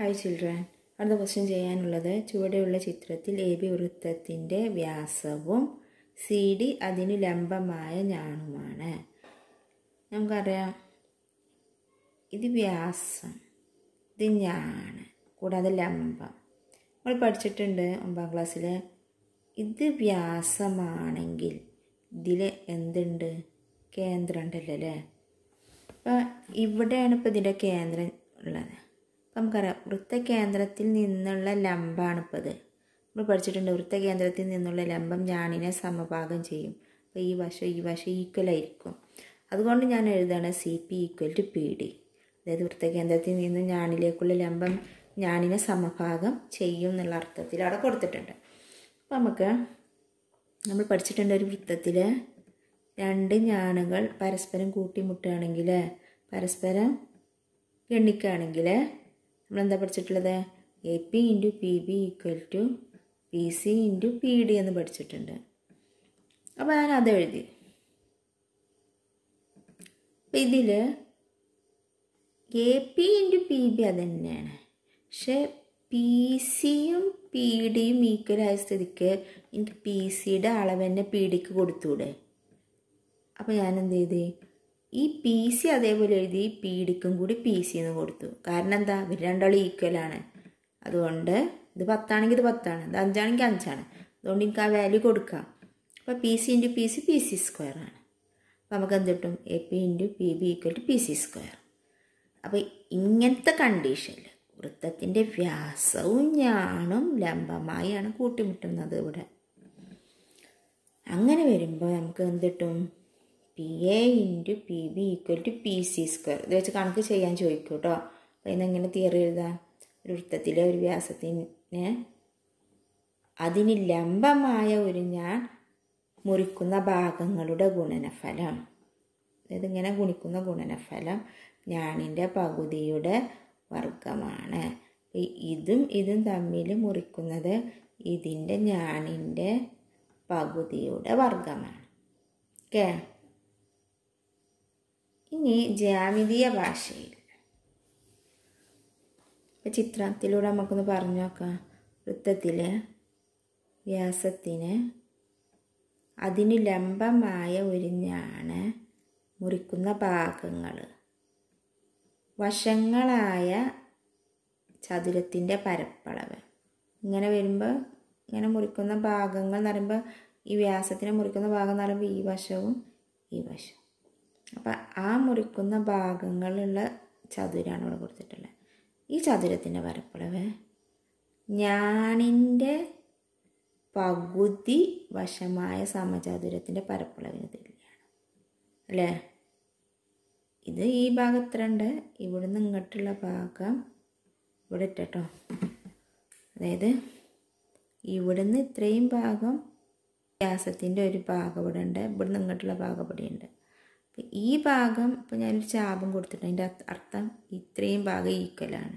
hi children അടുത്ത question ചെയ്യാനുള്ളത് ചുവടെയുള്ള ചിത്രത്തിൽ എ ബി വൃത്തത്തിൻ്റെ വ്യാസവും സി ഡി അതിനു ലംബമായ ഞാണുമാണ് നമുക്കറിയാം ഇത് വ്യാസം ഇത് ഞാണ് കൂടാതെ ലംബം നമ്മൾ പഠിച്ചിട്ടുണ്ട് ഒമ്പാം ക്ലാസ്സിൽ ഇത് വ്യാസമാണെങ്കിൽ ഇതിൽ എന്തുണ്ട് കേന്ദ്രം ഉണ്ടല്ലോ അല്ലേ അപ്പോൾ ഇവിടെയാണ് ഇപ്പോൾ ഇതിൻ്റെ കേന്ദ്രം ഉള്ളത് നമുക്കറിയാം വൃത്തകേന്ദ്രത്തിൽ നിന്നുള്ള ലംബാണ് ഇപ്പോൾ നമ്മൾ പഠിച്ചിട്ടുണ്ട് വൃത്തകേന്ദ്രത്തിൽ നിന്നുള്ള ലംബം ഞാണിനെ സമഭാഗം ചെയ്യും അപ്പോൾ ഈ വശം ഈ വശം ഈക്വൽ ആയിരിക്കും അതുകൊണ്ട് ഞാൻ എഴുതുകയാണ് C P equal to P D അതായത് വൃത്തകേന്ദ്രത്തിൽ നിന്ന് ഞാണിലേക്കുള്ള ലംബം ഞാണിനെ സമഭാഗം ചെയ്യും എന്നുള്ള അർത്ഥത്തിൽ അവിടെ കൊടുത്തിട്ടുണ്ട് അപ്പോൾ നമുക്ക് നമ്മൾ പഠിച്ചിട്ടുണ്ട് ഒരു വൃത്തത്തിൽ രണ്ട് ഞാണുകൾ പരസ്പരം കൂട്ടിമുട്ടുകയാണെങ്കിൽ പരസ്പരം എണ്ണിക്കുകയാണെങ്കിൽ നമ്മളെന്താ പഠിച്ചിട്ടുള്ളത് A P into P B equal to P C into P D എന്ന് പഠിച്ചിട്ടുണ്ട് അപ്പോൾ ഞാൻ അത് എഴുതി അപ്പം ഇതിൽ A P into P B അത് തന്നെയാണ് പക്ഷേ പി സിയും പി ഡിയും ഈക്വലായ സ്ഥിതിക്ക് എനിക്ക് പി സിയുടെ അളവ് തന്നെ പി ഡിക്ക് കൊടുത്തൂടെ അപ്പോൾ ഞാൻ എന്ത് ചെയ്തേ ഈ പി സി അതേപോലെ എഴുതി പി ഡിക്കും കൂടി പി സി എന്ന് കൊടുത്തു കാരണം എന്താ ഇവർ രണ്ടാളും ഈക്വലാണ് അതുകൊണ്ട് ഇത് പത്താണെങ്കിൽ ഇത് പത്താണ് ഇത് അഞ്ചാണെങ്കിൽ അഞ്ചാണ് അതുകൊണ്ട് എനിക്ക് ആ വാല്യൂ കൊടുക്കാം അപ്പോൾ P C into P C P C square ആണ് അപ്പോൾ നമുക്ക് എന്ത് കിട്ടും A P into P B equal to P C square അപ്പോൾ ഇങ്ങനത്തെ കണ്ടീഷനിൽ വൃത്തത്തിൻ്റെ വ്യാസവും ഞാണും ലംബമായാണ് കൂട്ടിമുട്ടുന്നത് ഇവിടെ അങ്ങനെ വരുമ്പോൾ നമുക്ക് എന്ത് കിട്ടും P A into P B equal to P C square ഇത് വെച്ച് കണക്ക് ചെയ്യാൻ ചോദിക്കും കേട്ടോ അപ്പോൾ ഇന്നെങ്ങനെ തിയറി എഴുതാം ഒരു വൃത്തത്തിലെ ഒരു വ്യാസത്തിന് അതിന് ലംബമായ ഒരു ഞാൻ മുറിക്കുന്ന ഭാഗങ്ങളുടെ ഗുണനഫലം അതായത് ഇങ്ങനെ ഗുണിക്കുന്ന ഗുണനഫലം ഞാനിൻ്റെ പകുതിയുടെ വർഗമാണ് ഇതും ഇതും തമ്മിൽ മുറിക്കുന്നത് ഇതിൻ്റെ ഞാനിൻ്റെ പകുതിയുടെ വർഗമാണ് ഓക്കേ ഇനി ജ്യാമിതീയ ഭാഷയിൽ ഇപ്പം ചിത്രത്തിലൂടെ നമുക്കൊന്ന് പറഞ്ഞു നോക്കാം വൃത്തത്തിൽ വ്യാസത്തിന് അതിന് ലംബമായ ഒരിഞ്ഞാണ് മുറിക്കുന്ന ഭാഗങ്ങൾ വശങ്ങളായ ചതുരത്തിൻ്റെ പരപ്പളവ് ഇങ്ങനെ വരുമ്പോൾ ഇങ്ങനെ മുറിക്കുന്ന ഭാഗങ്ങൾ എന്ന് പറയുമ്പോൾ ഈ വ്യാസത്തിന് മുറിക്കുന്ന ഭാഗം എന്ന് പറയുമ്പോൾ ഈ വശവും ഈ വശവും അപ്പം ആ മുറിക്കുന്ന ഭാഗങ്ങളുള്ള ചതുരാണ് ഇവിടെ കൊടുത്തിട്ടുള്ളത് ഈ ചതുരത്തിൻ്റെ വരപ്പളവ് ഞാണിൻ്റെ പകുതി വശമായ സമചതുരത്തിൻ്റെ പരപ്പളവിന് തുല്യമാണ് അല്ലേ ഇത് ഈ ഭാഗം ഇത്രണ്ട് ഇവിടുന്ന് ഇങ്ങോട്ടുള്ള ഭാഗം ഇവിടെ ഇട്ടോ അതായത് ഇവിടുന്ന് ഇത്രയും ഭാഗം വ്യാസത്തിൻ്റെ ഒരു ഭാഗം ഇവിടെ ഉണ്ട് ഇവിടുന്ന് ഇങ്ങോട്ടുള്ള ഭാഗം ഇവിടെ ഉണ്ട് ഈ ഭാഗം ഇപ്പോൾ ഞാനൊരു ചാപം കൊടുത്തിട്ടുണ്ട് അതിൻ്റെ അർത്ഥം ഇത്രയും ഭാഗം ഈക്വലാണ്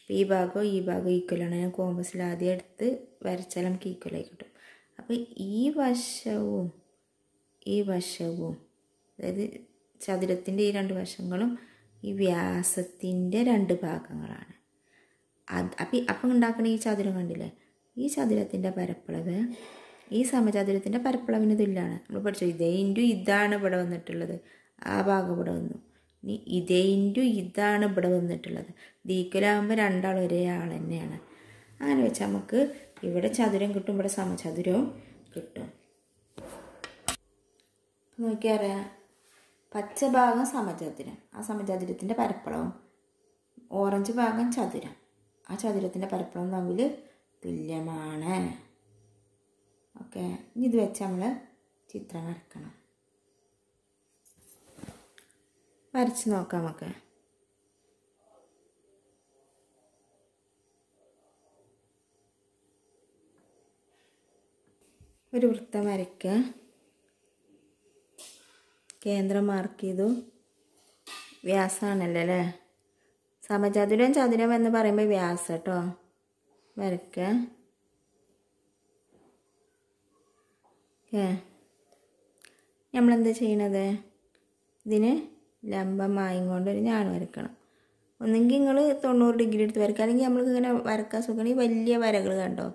അപ്പം ഈ ഭാഗവും ഈ ഭാഗം ഈക്വലാണ് ഞാൻ കോമ്പസിൽ ആദ്യം എടുത്ത് വരച്ചാൽ നമുക്ക് ഈക്വലായി കിട്ടും അപ്പോൾ ഈ വശവും ഈ വശവും അതായത് ചതുരത്തിൻ്റെ ഈ രണ്ട് വശങ്ങളും ഈ വ്യാസത്തിൻ്റെ രണ്ട് ഭാഗങ്ങളാണ് അത് അപ്പം അപ്പം ഉണ്ടാക്കുന്ന ഈ ചതുരം കണ്ടില്ലേ ഈ ചതുരത്തിൻ്റെ പരപ്പളവ് ഈ സമചാതുരത്തിൻ്റെ പരപ്പളവിന് തുല്യമാണ് നമ്മൾ പഠിച്ചു ഇതേ ഇൻറ്റു ഇതാണ് ഇവിടെ വന്നിട്ടുള്ളത് ആ ഭാഗം ഇവിടെ വന്നു ഇനി ഇതേ ഇൻറ്റു ഇതാണ് ഇവിടെ വന്നിട്ടുള്ളത് ദീക്കലാകുമ്പോൾ രണ്ടാൾ ഒരേ ആൾ തന്നെയാണ് അങ്ങനെ വെച്ചാൽ നമുക്ക് ഇവിടെ ചതുരം കിട്ടും ഇവിടെ സമചതുരവും കിട്ടും നോക്കിയാറിയാം പച്ച ഭാഗം സമചതുരം ആ സമചതുരത്തിൻ്റെ പരപ്പളവും ഓറഞ്ച് ഭാഗം ചതുരം ആ ചതുരത്തിൻ്റെ പരപ്പളം തമ്മിൽ തുല്യമാണ് ഓക്കെ ഇനി ഇത് വെച്ച് നമ്മൾ ചിത്രം വരക്കണം വരച്ച് നോക്കാം നമുക്ക് ഒരു വൃത്തം വരയ്ക്കുക കേന്ദ്രം മാർക്ക് ചെയ്തു വ്യാസമാണല്ലോ അല്ലേ സമചതുരം ചതുരം എന്ന് പറയുമ്പോൾ വ്യാസം കേട്ടോ വരയ്ക്കുക ഓക്കെ നമ്മളെന്താ ചെയ്യണത് ഇതിന് ലംബമായും കൊണ്ടൊരു ഞാൻ വരക്കണം ഒന്നെങ്കിൽ നിങ്ങൾ തൊണ്ണൂറ് ഡിഗ്രി എടുത്ത് വരക്കുക അല്ലെങ്കിൽ നമ്മൾക്ക് ഇങ്ങനെ വരക്കാൻ ഈ വലിയ വരകൾ കണ്ടോ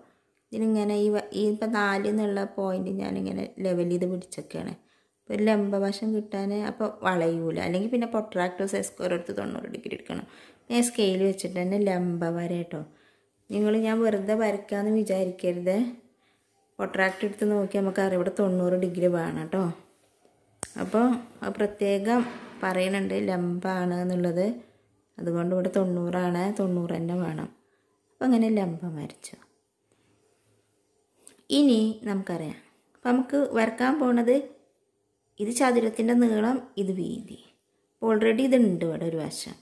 ഇതിനിങ്ങനെ ഈ ഈ ഇപ്പം നാല് എന്നുള്ള പോയിന്റ് ഞാനിങ്ങനെ ലെവൽ ചെയ്ത് പിടിച്ചൊക്കെയാണ് ഇപ്പോൾ ഒരു ലംബവശം കിട്ടാൻ അപ്പോൾ വളയൂല അല്ലെങ്കിൽ പിന്നെ പൊട്രാക്ടോസ് സ്ക്വയർ എടുത്ത് തൊണ്ണൂറ് ഡിഗ്രി എടുക്കണം ഞാൻ സ്കെയിൽ വെച്ചിട്ട് തന്നെ ലംബ വര കേട്ടോ നിങ്ങൾ ഞാൻ വെറുതെ വരയ്ക്കാമെന്ന് വിചാരിക്കരുത് പൊട്രാക്റ്റ് എടുത്ത് നോക്കി നമുക്കറിയാം ഇവിടെ തൊണ്ണൂറ് ഡിഗ്രി വേണം കേട്ടോ അപ്പോൾ പ്രത്യേകം പറയുന്നുണ്ട് ലംബാണ് എന്നുള്ളത് അതുകൊണ്ട് ഇവിടെ തൊണ്ണൂറാണ് തൊണ്ണൂറ് തന്നെ വേണം അപ്പോൾ അങ്ങനെ ലംബം വരച്ചു ഇനി നമുക്കറിയാം അപ്പം നമുക്ക് വരക്കാൻ പോണത് ഇത് ചതുരത്തിൻ്റെ നീളം ഇത് വീതി ഓൾറെഡി ഇതുണ്ട് ഇവിടെ ഒരു വശം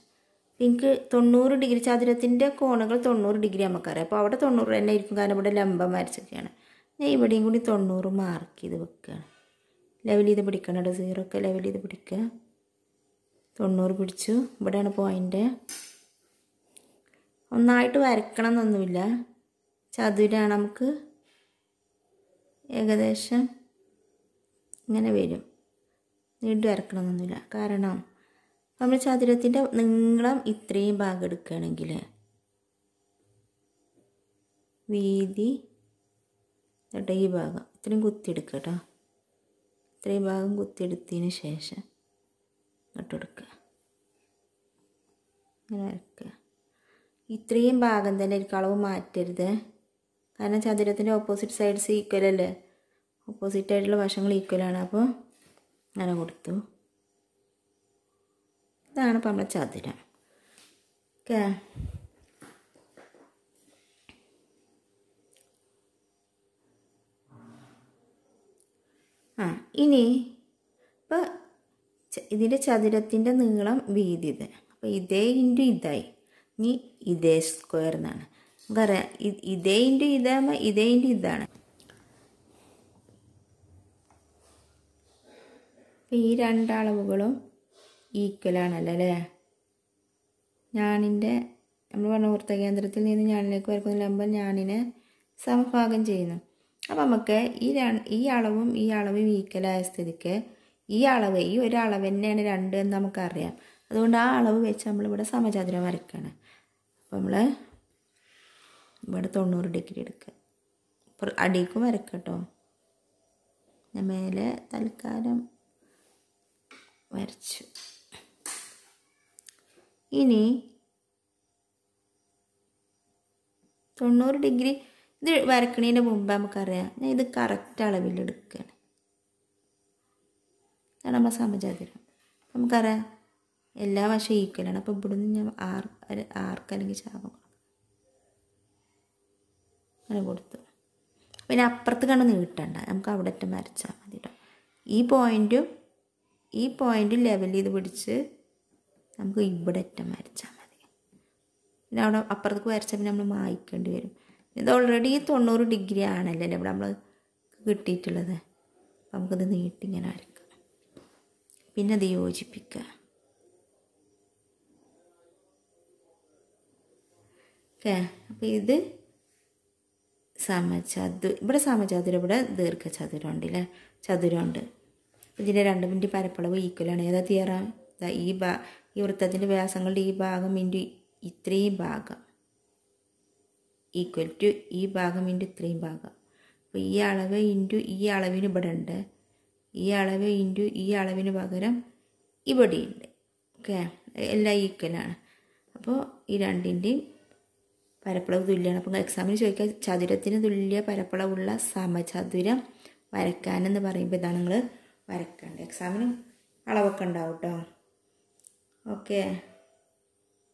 എനിക്ക് തൊണ്ണൂറ് ഡിഗ്രി ചതുരത്തിൻ്റെ കോണുകൾ തൊണ്ണൂറ് ഡിഗ്രി നമുക്കറിയാം അപ്പോൾ അവിടെ തൊണ്ണൂറ് തന്നെ ആയിരിക്കും കാരണം ഇവിടെ ലംബം വരച്ചൊക്കെയാണ് ഞാൻ ഇവിടെയും കൂടി തൊണ്ണൂറ് മാർക്ക് ചെയ്ത് വെക്കുകയാണ് ലെവൽ ചെയ്ത് പിടിക്കണം കേട്ടോ സീറോ ഒക്കെ ലെവൽ ചെയ്ത് പിടിക്കുക തൊണ്ണൂറ് പിടിച്ചു ഇവിടെയാണ് പോയിൻ്റ് ഒന്നായിട്ട് വരക്കണം എന്നൊന്നുമില്ല ചതുരാണ് നമുക്ക് ഏകദേശം ഇങ്ങനെ വരും നീണ്ടു വരക്കണം എന്നൊന്നുമില്ല കാരണം നമ്മൾ ചതുരത്തിൻ്റെ നീളം ഇത്രയും ഭാഗം എടുക്കുകയാണെങ്കിൽ വീതി എന്നിട്ട് ഈ ഭാഗം ഇത്രയും കുത്തിയെടുക്കുക കേട്ടോ ഇത്രയും ഭാഗം കുത്തിയെടുത്തതിന് ശേഷം ഇങ്ങോട്ട് കൊടുക്കുക ഇങ്ങനെ വരക്കുക ഇത്രയും ഭാഗം തന്നെ ഒരു കളവ് മാറ്റരുത് കാരണം ചതുരത്തിൻ്റെ ഓപ്പോസിറ്റ് സൈഡ്സ് ഈക്വൽ അല്ലേ ഓപ്പോസിറ്റ് ആയിട്ടുള്ള വശങ്ങൾ ഈക്വലാണ് അപ്പോൾ അങ്ങനെ കൊടുത്തു ഇതാണ് ഇപ്പോൾ നമ്മുടെ ചതുരം ഓക്കെ ആ ഇനി ഇപ്പോൾ ഇതിൻ്റെ ചതുരത്തിൻ്റെ നീളം വീതി ഇത് അപ്പോൾ ഇതേ ഇൻറ്റു ഇതായി ഇനി ഇതേ സ്ക്വയർ എന്നാണ് നമുക്കറിയാം ഇതേ ഇൻറ്റു ഇതാകുമ്പോൾ ഇതേ ഇൻറ്റു ഇതാണ് ഈ രണ്ടളവുകളും ഈക്വലാണല്ലോ അല്ലേ ഞാനിൻ്റെ നമ്മൾ പറഞ്ഞ വൃത്തകേന്ദ്രത്തിൽ നിന്ന് ഞാനിലേക്ക് വരക്കുന്ന ലംബം ഞാനിനെ സമഭാഗം ചെയ്യുന്നു അപ്പം നമുക്ക് ഈ ഈ അളവും ഈ അളവും ഈക്വലായ സ്ഥിതിക്ക് ഈ അളവ് ഈ ഒരു അളവ് തന്നെയാണ് രണ്ട് എന്ന് നമുക്കറിയാം അതുകൊണ്ട് ആ അളവ് വെച്ച് നമ്മളിവിടെ സമചതുരം വരയ്ക്കുകയാണ് അപ്പോൾ നമ്മൾ ഇവിടെ തൊണ്ണൂറ് ഡിഗ്രി എടുക്കുക അടിക്കും വരക്കട്ടോ ഞാൻ മേലെ തൽക്കാലം വരച്ചു ഇനി തൊണ്ണൂറ് ഡിഗ്രി ഇത് വരക്കണേൻ്റെ മുമ്പ് നമുക്കറിയാം ഞാൻ ഇത് കറക്റ്റ് എടുക്കുകയാണ് അതാണ് നമ്മൾ സമചതുരം നമുക്കറിയാം എല്ലാ വശവും ഈക്വലാണ് അപ്പോൾ നിന്ന് ഞാൻ ആർ ആർക്ക് അല്ലെങ്കിൽ ചാപം അങ്ങനെ കൊടുത്തു പിന്നെ അപ്പുറത്ത് കണ്ട് നീട്ടണ്ട നമുക്ക് അവിടെ ഒറ്റ വരച്ചാൽ മതി കേട്ടോ ഈ പോയിൻറ്റും ഈ പോയിൻറ്റും ലെവൽ ചെയ്ത് പിടിച്ച് നമുക്ക് ഇവിടെ ഒറ്റ വരച്ചാൽ മതി പിന്നെ അവിടെ അപ്പുറത്തേക്ക് വരച്ചാൽ പിന്നെ നമ്മൾ മായ്ക്കേണ്ടി വരും ഇത് ഓൾറെഡി തൊണ്ണൂറ് ഡിഗ്രി ആണല്ലേ ഇവിടെ നമ്മൾ കിട്ടിയിട്ടുള്ളത് നമുക്കത് നീട്ടി ഇങ്ങനെ അരക്കാം പിന്നെ അത് യോജിപ്പിക്കുക ഓക്കെ അപ്പോൾ ഇത് സമചതു ഇവിടെ സമചതുരം ഇവിടെ ദീർഘചതുരം ഉണ്ട് അല്ലേ ചതുരമുണ്ട് ഇതിൻ്റെ രണ്ട് മിനിറ്റ് പരപ്പളവ് ഈക്വലാണ് ഏതാ തിയറാം ഈ ഭാ ഈ വൃത്തത്തിൻ്റെ വ്യാസങ്ങളുടെ ഈ ഭാഗം ഇൻറ്റു ഇത്രയും ഭാഗം ഈക്വൽ ടു ഈ ഭാഗം ഇൻറ്റു ഇത്രയും ഭാഗം അപ്പോൾ ഈ അളവ് ഇൻറ്റു ഈ അളവിന് ഇവിടെ ഉണ്ട് ഈ അളവ് ഇൻറ്റു ഈ അളവിന് പകരം ഇവിടെയുണ്ട് ഓക്കെ എല്ലാം ഈക്വലാണ് അപ്പോൾ ഈ രണ്ടിൻ്റെയും പരപ്പളവ് തുല്യമാണ് അപ്പം എക്സാമിന് ചോദിക്കുക ചതുരത്തിന് തുല്യ പരപ്പളവുള്ള സമചതുരം വരക്കാനെന്ന് പറയുമ്പോൾ ഇതാണ് നിങ്ങൾ വരക്കേണ്ടത് എക്സാമിന് അളവൊക്കെ ഉണ്ടാവും കേട്ടോ ഓക്കേ